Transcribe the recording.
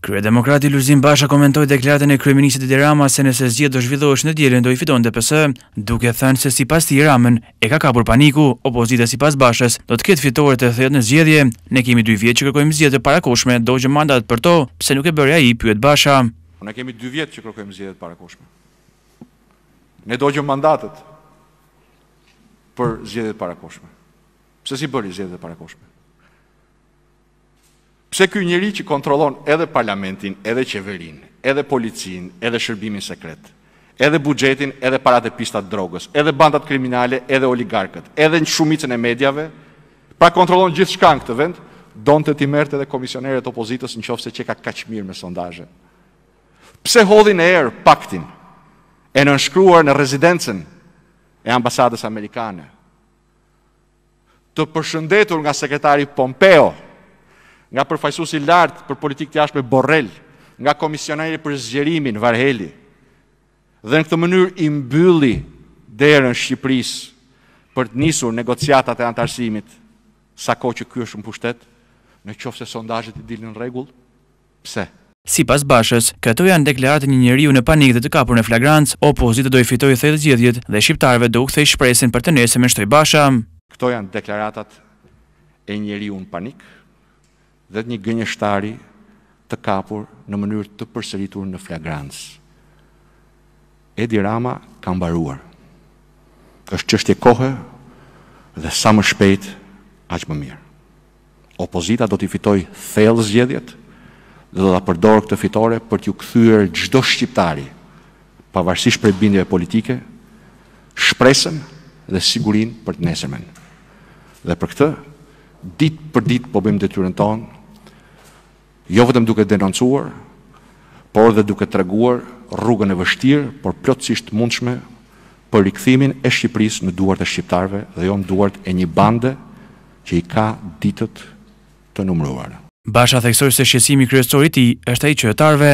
Krye Demokrati Lurzim Basha komentoj deklaratën e kryeministit Edi Rama se nëse zgjedhja do zhvillohesh në dielën do i fiton pësë, duke thënë se sipas Edi Ramën e ka kapur paniku, opozita sipas Bashës do të ketë fitore të thellë në zgjedhje. Ne kemi 2 vjet që kërkojmë zgjedhje parakoshme, do gjë mandat për to, pse nuk e bëri ai pyet Basha. Ne kemi 2 vjet që kërkojmë zgjedhje parakoshme. Ne do gjë mandatet për zgjedhje parakoshme. Pse si bëri zgjedhje parakoshme? Pse ky njeri që kontrolon edhe parlamentin, edhe qeverin, edhe policin, edhe shërbimin sekret, edhe bugjetin, edhe parat e pistat drogës, edhe bandat kriminale, edhe oligarkët, edhe në shumicën e medjave, pra kontrolon gjithë shka në këtë vend, donë të timert edhe komisioneret opozitës në qofë se që ka kachmirë me sondaje. Pse hodhin e erë paktin e nënshkruar në rezidencen e ambasadës amerikane, të përshëndetur nga sekretari Pompeo, nga përfajsus i lartë për politikë të jashme Borrell, nga komisionari për zgjerimin Varheli, dhe në këtë mënyrë i mbylli derën Shqipëris për të njësur negociatat e antarësimit, sa ko që kjo është në pushtet, në qofë se sondajët i dilin regull, pse? Si pas bashës, këto janë deklaratë një njëriu në panik dhe të kapur në flagrantës, opozitë do i fitoj të thejtë gjithjet dhe shqiptarve do u këthej shpresin për të nese me shtoj basham. Këto janë deklaratat e njëriu në dhe një gënjështari të kapur në mënyrë të përsëritur në flagrans. Edi Rama ka mbaruar. është qështje kohë dhe sa më shpejt, aqë më mirë. Opozita do t'i fitoj thellë zgjedhjet dhe do t'a përdorë këtë fitore për t'ju këthyër gjdo shqiptari, pavarësisht për bindjeve politike, shpresën dhe sigurin për të nesërmen. Dhe për këtë, ditë për ditë po bëjmë detyrën tonë jo vetëm duke denoncuar, por dhe duke treguar rrugën e vështirë, por plotësisht mundshme për rikthimin e Shqipërisë në duart e shqiptarëve dhe jo në duart e një bande që i ka ditët të numëruara. Basha theksoj se shqesimi kryesor i tij është ai i qëtarve.